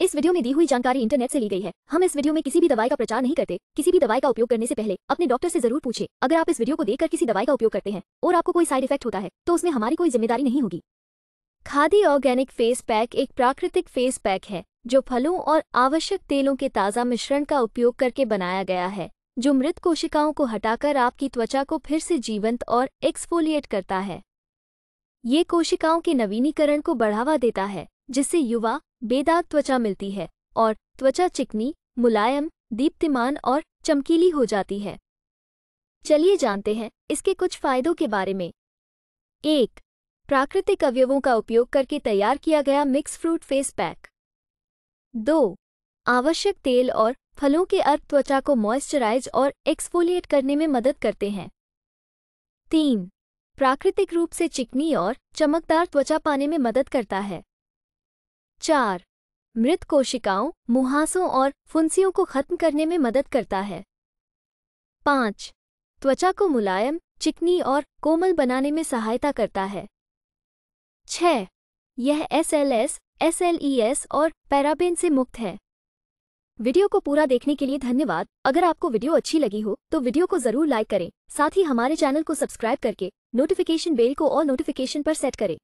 इस वीडियो में दी हुई जानकारी इंटरनेट से ली गई है हम इस वीडियो में किसी भी दवाई का प्रचार नहीं करते किसी भी दवाई का उपयोग करने से पहले अपने डॉक्टर से जरूर पूछे अगर आप इस वीडियो को देखकर किसी दवाई का उपयोग करते हैं और आपको कोई साइड इफेक्ट होता है तो उसमें हमारी कोई जिम्मेदारी नहीं होगी खादी ऑर्गेनिक फेस पैक एक प्राकृतिक फेस पैक है जो फलों और आवश्यक तेलों के ताज़ा मिश्रण का उपयोग करके बनाया गया है जो मृत कोशिकाओं को हटाकर आपकी त्वचा को फिर से जीवंत और एक्सफोलिएट करता है ये कोशिकाओं के नवीनीकरण को बढ़ावा देता है जिससे युवा बेदाग त्वचा मिलती है और त्वचा चिकनी मुलायम दीप्तिमान और चमकीली हो जाती है चलिए जानते हैं इसके कुछ फायदों के बारे में एक प्राकृतिक अवयवों का उपयोग करके तैयार किया गया मिक्स फ्रूट फेस पैक दो आवश्यक तेल और फलों के अर्थ त्वचा को मॉइस्चराइज और एक्सफोलिएट करने में मदद करते हैं तीन प्राकृतिक रूप से चिकनी और चमकदार त्वचा पाने में मदद करता है चार मृत कोशिकाओं मुहासों और फुंसियों को खत्म करने में मदद करता है पाँच त्वचा को मुलायम चिकनी और कोमल बनाने में सहायता करता है छ यह S L S S L E S और पैराबेन से मुक्त है वीडियो को पूरा देखने के लिए धन्यवाद अगर आपको वीडियो अच्छी लगी हो तो वीडियो को जरूर लाइक करें साथ ही हमारे चैनल को सब्सक्राइब करके नोटिफिकेशन बेल को और नोटिफिकेशन पर सेट करें